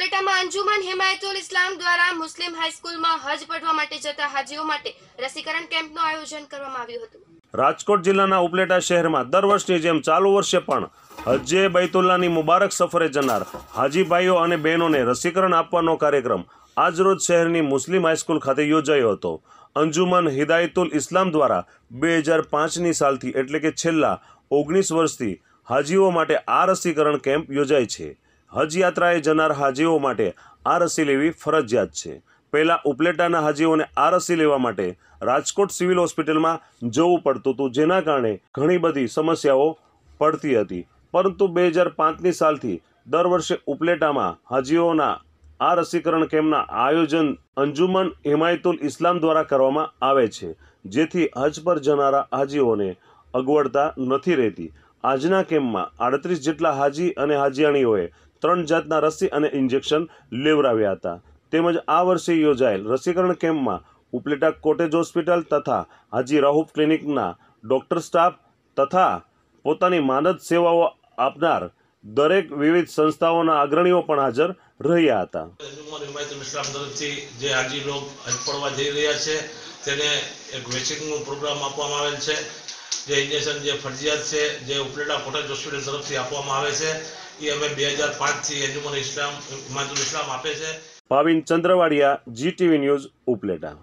ઉપલેટામાં અંજુમન હિમાયતુલ ઇસ્લામ દ્વારા મુસ્લિમ હાઈસ્કૂલમાં હજ પઢવા માટે જતા હાજીઓ માટે રસીકરણ કેમ્પનું આયોજન કરવામાં આવ્યું હતું રાજકોટ જિલ્લાના ઉપલેટા શહેરમાં દર વર્ષની જેમ ચાલુ વર્ષે પણ હજે બૈતુલ્લાની મુબારક સફરે જનાર હાજીભાઈઓ અને બહેનોને રસીકરણ આપવાનો કાર્યક્રમ આજરોજ શહેરની મુસ્લિમ હાઈસ્કૂલ ખાતે યોજાયો હતો અંજુમન હિદાયતુલ ઇસ્લામ દ્વારા બે હજાર પાંચની સાલથી એટલે કે છેલ્લા ઓગણીસ વર્ષથી હાજીઓ માટે આ રસીકરણ કેમ્પ યોજાય છે હજ યાત્રાએ જનાર હાજીઓ માટે આ રસી લેવી ફરજિયાત છે પહેલાં ઉપલેટાના હાજીઓને આ રસી લેવા માટે રાજકોટ સિવિલ હોસ્પિટલમાં જવું પડતું હતું જેના કારણે ઘણી બધી સમસ્યાઓ પડતી હતી પરંતુ બે હજાર પાંચની સાલથી દર વર્ષે ઉપલેટામાં હાજીઓના આ રસીકરણ કેમ્પના આયોજન અંજુમન હિમાયતુલ ઇસ્લામ દ્વારા કરવામાં આવે છે જેથી હજ પર જનારા હાજીઓને અગવડતા નથી રહેતી આજના કેમ્પમાં આડત્રીસ જેટલા હાજી અને હાજીયાણીઓએ ત્રણ જાતના રસી અને ઇન્જેક્શન લેવડાવ્યા હતા તેમજ આ વર્ષે યોજાયેલ રસીકરણ કેમ્પમાં ઉપલેટા કોટેજ હોસ્પિટલ તથા હાજી રાહુપ ક્લિનિકના ડૉક્ટર સ્ટાફ તથા પોતાની માનદ સેવાઓ આપનાર દરેક વિવિધ સંસ્થાઓના અગ્રણીઓ પણ હાજર રહ્યા હતા જે હાજી લોકો પડવા જઈ રહ્યા છે તેને એક વેચિંગનો પ્રોગ્રામ આપવામાં આવેલ છે જે ઇન્જેક્શન જે ફરજિયાત છે જે ઉપલેટા કોટેજ હોસ્પિટલ તરફથી આપવામાં આવે છે એ અમે બે હજાર પાંચથી એન્જુમન ઇસ્લામ ઇમાજુલ ઇસ્લામ આપે છે ભાવિન ચંદ્રવાડિયા જી ટીવી ન્યૂઝ ઉપલેટા